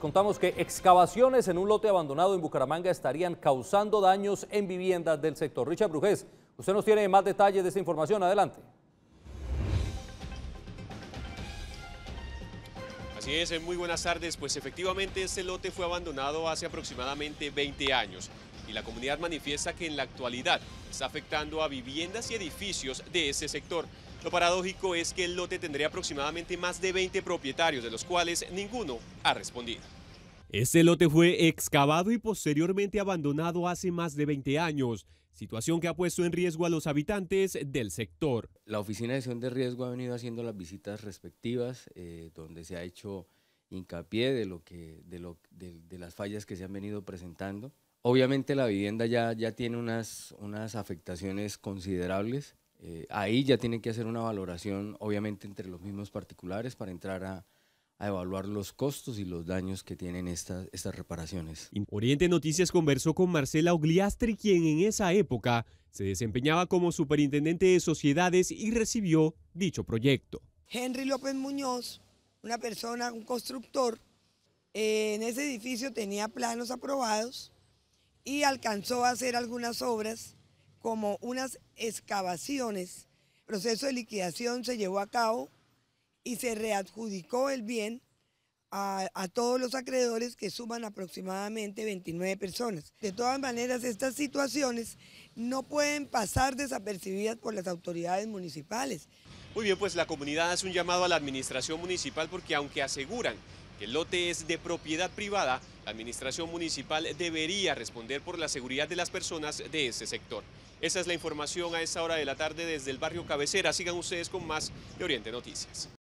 contamos que excavaciones en un lote abandonado en Bucaramanga estarían causando daños en viviendas del sector. Richard Brujés, usted nos tiene más detalles de esta información. Adelante. Así es, eh, muy buenas tardes. Pues efectivamente este lote fue abandonado hace aproximadamente 20 años y la comunidad manifiesta que en la actualidad está afectando a viviendas y edificios de ese sector. Lo paradójico es que el lote tendría aproximadamente más de 20 propietarios, de los cuales ninguno ha respondido. Este lote fue excavado y posteriormente abandonado hace más de 20 años, situación que ha puesto en riesgo a los habitantes del sector. La Oficina de Gestión de Riesgo ha venido haciendo las visitas respectivas, eh, donde se ha hecho hincapié de, lo que, lo, las fallas que se han venido presentando. Obviamente la vivienda ya, ya tiene unas, unas afectaciones considerables, eh, ahí ya tienen que hacer una valoración, obviamente, entre los mismos particulares para entrar a, evaluar los costos y los daños que tienen estas, estas reparaciones. Oriente Noticias conversó con Marcela Ogliastri, quien en esa época se desempeñaba como superintendente de sociedades y recibió dicho proyecto. Henry López Muñoz, una persona, un constructor, eh, en ese edificio tenía planos aprobados y alcanzó a hacer algunas obras como unas excavaciones. El proceso de liquidación se llevó a cabo y se readjudicó el bien a, a, todos los acreedores que suman aproximadamente 29 personas. De todas maneras, estas situaciones no pueden pasar desapercibidas por las autoridades municipales. Muy bien, pues la comunidad hace un llamado a la administración municipal porque aunque aseguran que el lote es de propiedad privada, la administración municipal debería responder por la seguridad de las personas de ese sector. Esa es la información a esta hora de la tarde desde el barrio Cabecera. Sigan ustedes con más de Oriente Noticias.